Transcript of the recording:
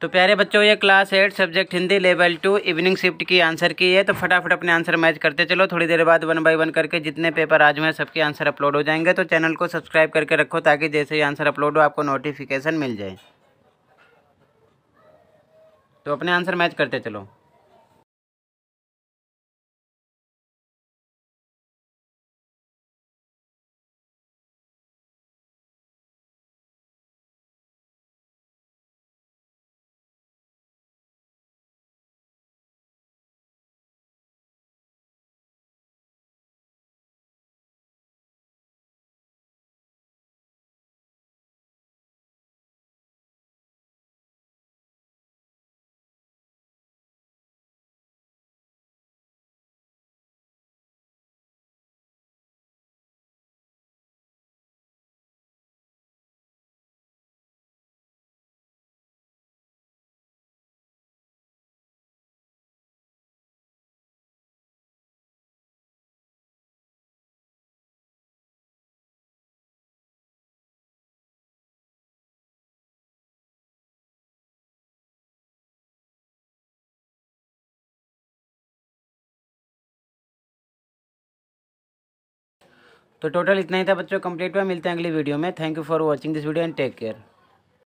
तो प्यारे बच्चों ये class eight subject Hindi level two evening shift की आंसर की है तो फटाफट अपने आंसर मैच करते चलो थोड़ी देर बाद वन बाई वन करके जितने पेपर आज हैं सबके आंसर अपलोड हो जाएंगे तो चैनल को सब्सक्राइब करके रखो ताकि जैसे ही आंसर अपलोड हो आपको नोटिफिकेशन मिल जाए तो अपने आंसर मैच करते चलो तो टोटल इतना ही था बच्चों कंप्लीट हुआ मिलते हैं अगली वीडियो में thank you for watching this video and take care